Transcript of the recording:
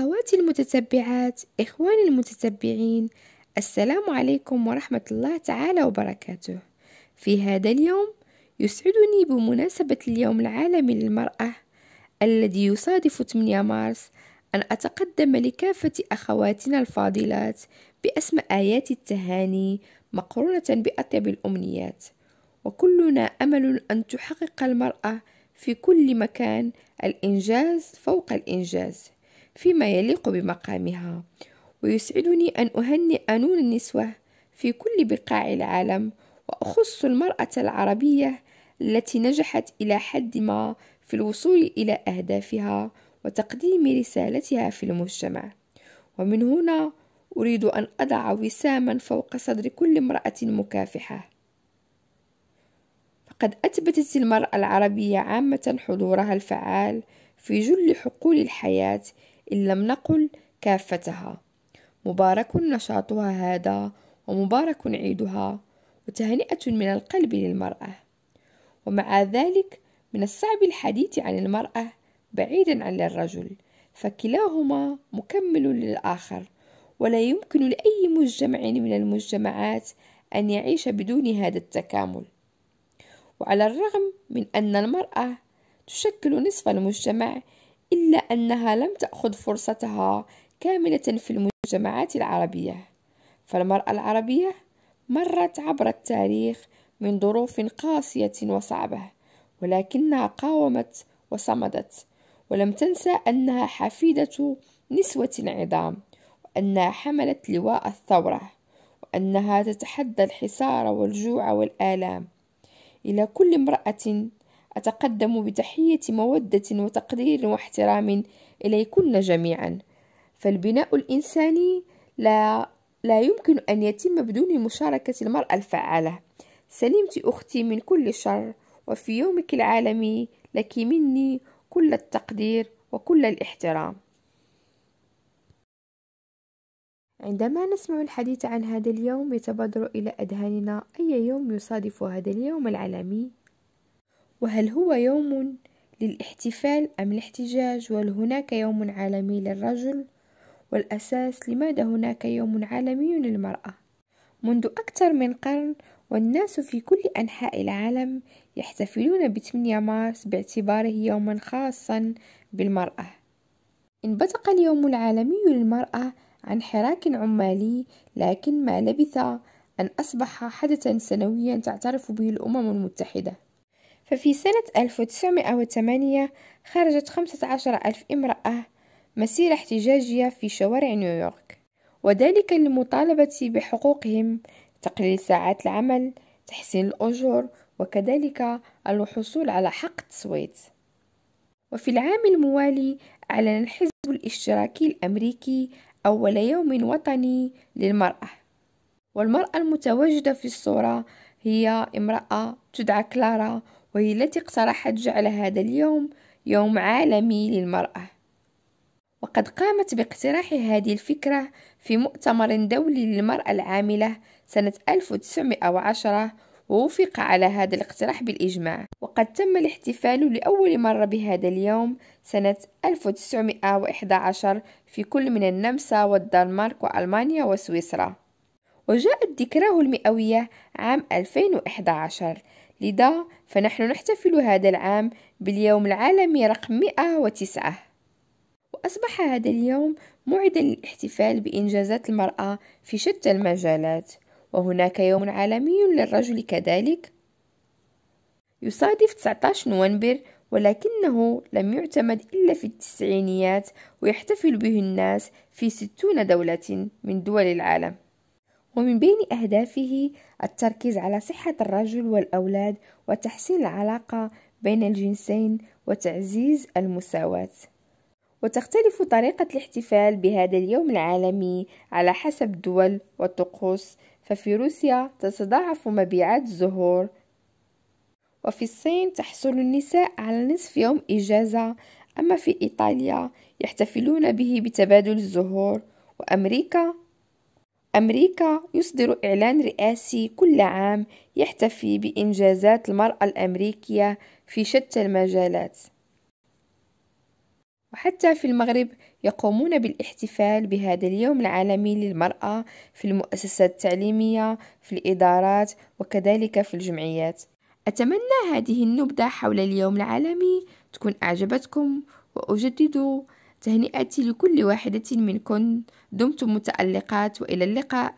أخواتي المتتبعات إخواني المتتبعين السلام عليكم ورحمة الله تعالى وبركاته في هذا اليوم يسعدني بمناسبة اليوم العالمي للمرأة الذي يصادف 8 مارس أن أتقدم لكافة أخواتنا الفاضلات بأسم آيات التهاني مقرونة بأطيب الأمنيات وكلنا أمل أن تحقق المرأة في كل مكان الإنجاز فوق الإنجاز فيما يليق بمقامها ويسعدني أن أهنئ أنون النسوة في كل بقاع العالم وأخص المرأة العربية التي نجحت إلى حد ما في الوصول إلى أهدافها وتقديم رسالتها في المجتمع ومن هنا أريد أن أضع وساما فوق صدر كل امرأة مكافحة فقد أثبتت المرأة العربية عامة حضورها الفعال في جل حقول الحياة إن لم نقل كافتها مبارك نشاطها هذا ومبارك عيدها وتهنئة من القلب للمرأة ومع ذلك من الصعب الحديث عن المرأة بعيدا عن الرجل فكلاهما مكمل للآخر ولا يمكن لأي مجتمع من المجتمعات أن يعيش بدون هذا التكامل وعلى الرغم من أن المرأة تشكل نصف المجتمع إلا أنها لم تأخذ فرصتها كاملة في المجتمعات العربية فالمرأة العربية مرت عبر التاريخ من ظروف قاسية وصعبة ولكنها قاومت وصمدت ولم تنسى أنها حفيدة نسوة عظام وأنها حملت لواء الثورة وأنها تتحدى الحصار والجوع والآلام إلى كل امرأة أتقدم بتحية مودة وتقدير واحترام إليكن جميعا فالبناء الإنساني لا, لا يمكن أن يتم بدون مشاركة المرأة الفعالة سلمت أختي من كل شر وفي يومك العالمي لك مني كل التقدير وكل الاحترام عندما نسمع الحديث عن هذا اليوم يتبادر إلى أذهاننا أي يوم يصادف هذا اليوم العالمي وهل هو يوم للاحتفال أم الاحتجاج وهل هناك يوم عالمي للرجل والأساس لماذا هناك يوم عالمي للمرأة منذ أكثر من قرن والناس في كل أنحاء العالم يحتفلون ب 8 مارس باعتباره يوما خاصا بالمرأة انبثق اليوم العالمي للمرأة عن حراك عمالي لكن ما لبث أن أصبح حدثا سنويا تعترف به الأمم المتحدة ففي سنة 1908 خرجت 15 ألف امرأة مسيرة احتجاجية في شوارع نيويورك وذلك للمطالبة بحقوقهم تقليل ساعات العمل تحسين الأجور وكذلك الحصول على حق التصويت وفي العام الموالي أعلن الحزب الاشتراكي الأمريكي أول يوم وطني للمرأة والمرأة المتواجدة في الصورة هي امرأة تدعى كلارا وهي التي اقترحت جعل هذا اليوم يوم عالمي للمرأة وقد قامت باقتراح هذه الفكرة في مؤتمر دولي للمرأة العاملة سنة 1910 ووفق على هذا الاقتراح بالإجماع وقد تم الاحتفال لأول مرة بهذا اليوم سنة 1911 في كل من النمسا والدنمارك وألمانيا وسويسرا وجاءت ذكراه المئوية عام 2011 لذا فنحن نحتفل هذا العام باليوم العالمي رقم 109 وأصبح هذا اليوم موعدا للاحتفال بإنجازات المرأة في شتى المجالات وهناك يوم عالمي للرجل كذلك يصادف 19 نوفمبر ولكنه لم يعتمد إلا في التسعينيات ويحتفل به الناس في ستون دولة من دول العالم ومن بين أهدافه التركيز على صحة الرجل والأولاد وتحسين العلاقة بين الجنسين وتعزيز المساواة وتختلف طريقة الاحتفال بهذا اليوم العالمي على حسب الدول والطقوس ففي روسيا تتضاعف مبيعات الزهور وفي الصين تحصل النساء على نصف يوم إجازة أما في إيطاليا يحتفلون به بتبادل الزهور وأمريكا أمريكا يصدر إعلان رئاسي كل عام يحتفي بإنجازات المرأة الأمريكية في شتى المجالات وحتى في المغرب يقومون بالاحتفال بهذا اليوم العالمي للمرأة في المؤسسات التعليمية في الإدارات وكذلك في الجمعيات أتمنى هذه النبذة حول اليوم العالمي تكون أعجبتكم وأجدد تهنئتي لكل واحدة منكن دمتم متألقات وإلى اللقاء